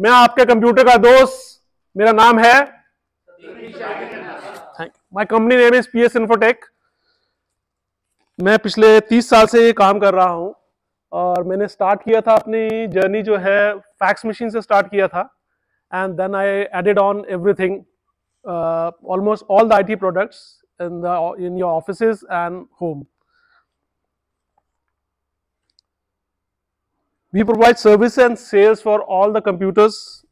मैं आपके कंप्यूटर का दोस्त मेरा नाम है my company name is PS infotech मैं पिछले तीस साल से ये काम कर रहा हूँ और मैंने स्टार्ट किया था अपनी जर्नी जो है फैक्स मशीन से स्टार्ट किया था and then I added on everything almost all the IT products in the in your office and home We provide service and sales for all the computers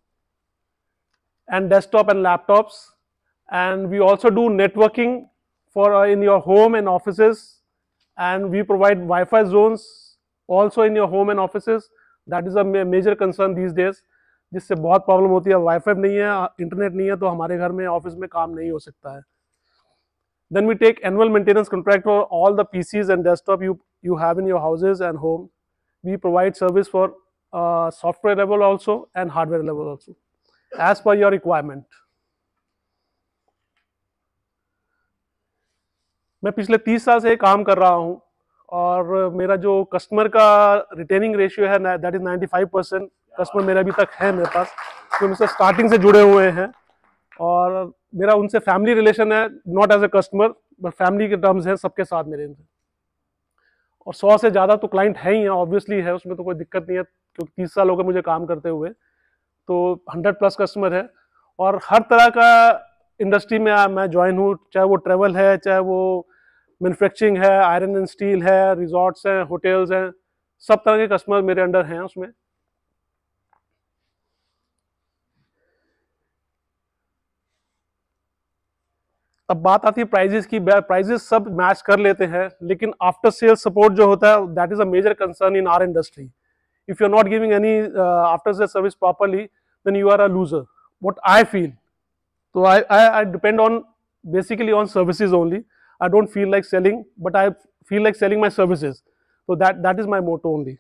and desktop and laptops and we also do networking for uh, in your home and offices and we provide Wi-Fi zones also in your home and offices that is a major concern these days जिससे बहुत problem होती Wi-Fi is not internet नहीं है तो हमारे घर our office में काम नहीं हो सकता है then we take annual maintenance contract for all the PCs and desktop you, you have in your houses and home. we provide service for uh, software level also and hardware level also as per your requirement. मैं पिछले 30 साल से काम कर रहा हूँ और मेरा जो कस्टमर का रिटेनिंग रेशियो है दैट इज 95 परसेंट कस्टमर मेरा अभी तक है मेरे पास जो मुझसे स्टार्टिंग से जुड़े हुए हैं और मेरा उनसे फैमिली रिलेशन है not as a customer but family के टर्म्स हैं सबके साथ मेरे इनसे और सौ से ज़्यादा तो क्लाइंट है ही है ऑब्वियसली है उसमें तो कोई दिक्कत नहीं है क्योंकि तीस साल हो गए मुझे काम करते हुए तो हंड्रेड प्लस कस्टमर है और हर तरह का इंडस्ट्री में मैं ज्वाइन हूँ चाहे वो ट्रेवल है चाहे वो मैनुफैक्चरिंग है आयरन एंड स्टील है रिजॉर्ट्स हैं होटल्स हैं सब तरह के कस्टमर मेरे अंडर हैं उसमें तब बात आती है प्राइजेस की प्राइजेस सब मैच कर लेते हैं लेकिन आफ्टर सेल सपोर्ट जो होता है that is a major concern in our industry if you are not giving any after sale service properly then you are a loser what I feel तो I I depend on basically on services only I don't feel like selling but I feel like selling my services तो that that is my motto only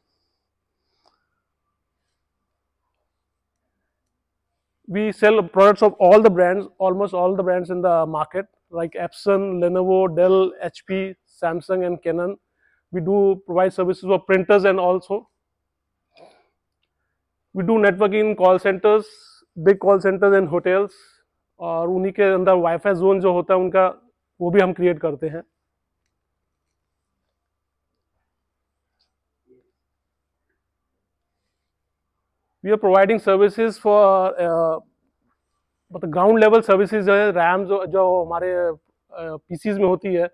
we sell products of all the brands, almost all the brands in the market, like Epson, Lenovo, Dell, HP, Samsung, and Canon. We do provide services for printers and also. We do networking in call centers, big call centers and hotels और उन्हीं के अंदर wifi zone जो होता है उनका वो भी हम क्रिएट करते हैं we are providing services for uh, मतलब ग्राउंड लेवल सर्विसेज जो है रैम जो जो हमारे पीसीज uh, में होती है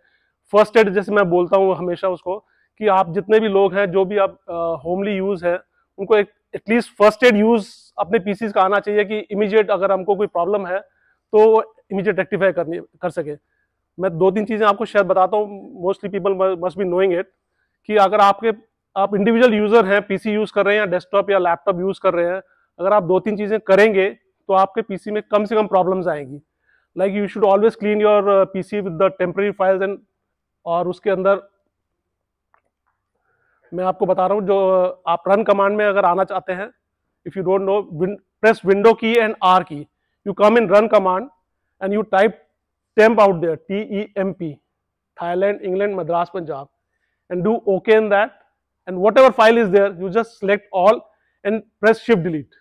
फर्स्ट एड जैसे मैं बोलता हूँ हमेशा उसको कि आप जितने भी लोग हैं जो भी आप होमली यूज़ है उनको एक एटलीस्ट फर्स्ट एड यूज़ अपने पीसीज का आना चाहिए कि इमीडिएट अगर हमको कोई प्रॉब्लम है तो इमीडिएट रेक्टिफाई करनी कर सके मैं दो तीन चीज़ें आपको शायद बताता हूँ mostly people must be knowing it कि अगर आपके आप इंडिविजुअल यूजर हैं पीसी यूज कर रहे हैं या डेस्कटॉप या लैपटॉप यूज कर रहे हैं अगर आप दो तीन चीजें करेंगे तो आपके पीसी में कम से कम प्रॉब्लम्स आएंगी like you should always clean your PC with the temporary files and और उसके अंदर मैं आपको बता रहा हूँ जो uh, आप रन कमांड में अगर आना चाहते हैं if you don't know press window key and R key you come in run command and you type temp out there T E M P Thailand England Madras Punjab and do okay in that and whatever file is there you just select all and press shift delete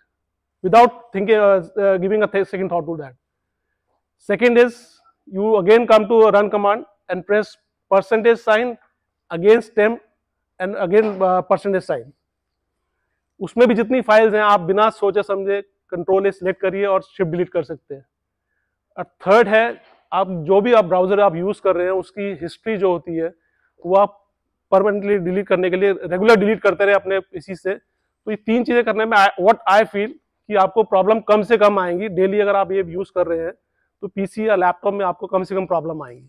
without thinking uh, uh, giving a th second thought to that second is you again come to run command and press percentage sign against temp and again uh, percentage sign usme bhi jitni files hain aap bina soche samjhe control A select kariye aur shift delete kar sakte hain और third है आप जो भी आप browser आप use कर रहे हैं उसकी हिस्ट्री जो होती है वो आप परमानेंटली डिलीट करने के लिए रेगुलर डिलीट करते रहे अपने इसी से तो ये तीन चीज़ें करने में वॉट आई फील कि आपको प्रॉब्लम कम से कम आएंगी डेली अगर आप ये यूज़ कर रहे हैं तो पीसी या लैपटॉप में आपको कम से कम प्रॉब्लम आएंगी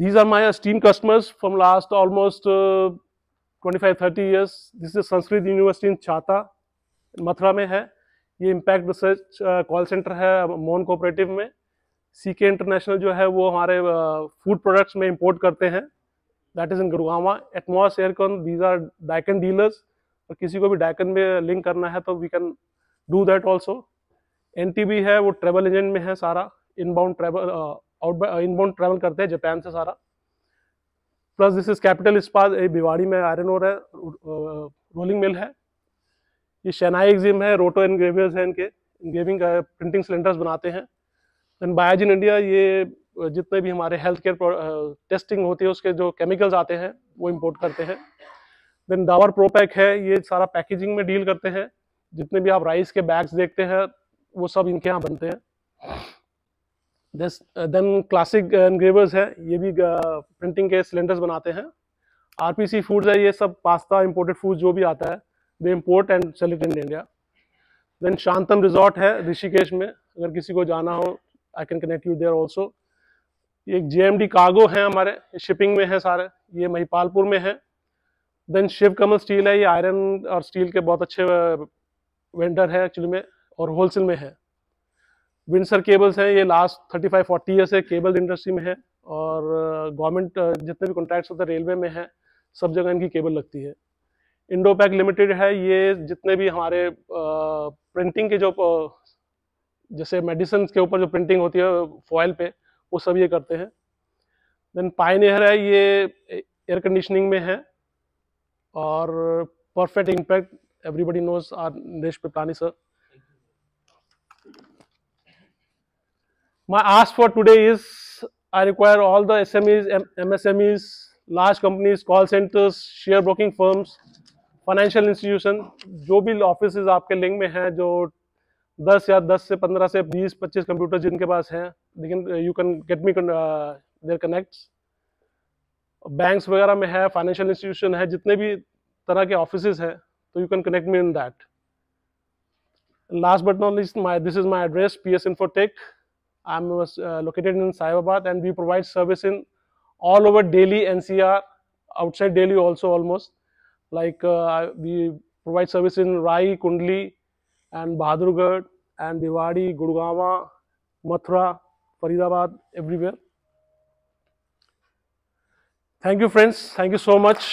these are my esteem customers from last almost twenty five thirty years जिससे Sanskrit university University in Chhata, में है. ये इम्पैक्ट रिसर्च कॉल सेंटर है मोन कोऑपरेटिव में सी के इंटरनेशनल जो है वो हमारे फूड uh, प्रोडक्ट्स में इम्पोर्ट करते हैं that is in Gurugram Atmos aircon these are Daikin dealers और किसी को भी डायकन में लिंक करना है तो we can do that also एन है वो ट्रेवल एजेंट में है सारा inbound travel out inbound travel करते हैं जापान से सारा प्लस दिस इज कैपिटल इस्पात भिवाड़ी में आयरन और है रोलिंग मिल uh, है ये शेनाई एग्जिम है रोटो एनग्रेवियर्स हैं इनके एनग्रेविंग प्रिंटिंग सिलेंडर्स बनाते हैं दैन बायोजिन इंडिया ये जितने भी हमारे हेल्थ केयर टेस्टिंग होती है उसके जो केमिकल्स आते हैं वो इम्पोर्ट करते हैं देन डावर प्रोपैक है ये सारा पैकेजिंग में डील करते हैं जितने भी आप राइस के बैग्स देखते हैं वो सब इनके यहाँ बनते हैं देन क्लासिक इनग्रेवर्स है ये भी प्रिंटिंग के सिलेंडर्स बनाते हैं आरपीसी फूड्स है ये सब पास्ता इम्पोर्टेड फूड जो भी आता है they import and sell it in India then Shantam resort है ऋषिकेश में अगर किसी को जाना हो I can connect you there also एक जे एम डी कार्गो है हमारे शिपिंग में है सारे ये महिपालपुर में है देन शिव कमल स्टील है ये आयरन और स्टील के बहुत अच्छे वेंडर है एक्चुअली में और होलसेल में है विंसर केबल्स हैं ये last thirty five forty year से केबल इंडस्ट्री में है और गवर्नमेंट uh, uh, जितने भी कॉन्ट्रैक्ट्स होते हैं रेलवे में है सब जगह इनकी केबल लगती है इंडोपैक लिमिटेड है ये जितने भी हमारे प्रिंटिंग के जो जैसे मेडिसिन के ऊपर जो प्रिंटिंग होती है फॉयल पे वो सब ये करते हैं देन पाइन एयर है ये एयर कंडीशनिंग में है और perfect impact everybody knows R P Piplani sir I require all the S M Es M S M Es large companies call centres share broking firms financial institution जो भी office आपके link में हैं जो 10 या 10 से 15 से 20 25 कंप्यूटर जिनके पास हैं लेकिन you can get me there connect banks वगैरह में है फाइनेंशियल इंस्टीट्यूशन है जितने भी तरह के ऑफिस हैं तो you can connect me in that last but not least my this is my address P S infotech I am located in Sahibabad and we provide service in all over Delhi N C R outside Delhi also almost like uh, we provide service in Rai, Kundli, and Bahadurgarh, and Bhiwadi, Gurgaon, Mathura, Faridabad, everywhere. Thank you, friends. Thank you so much.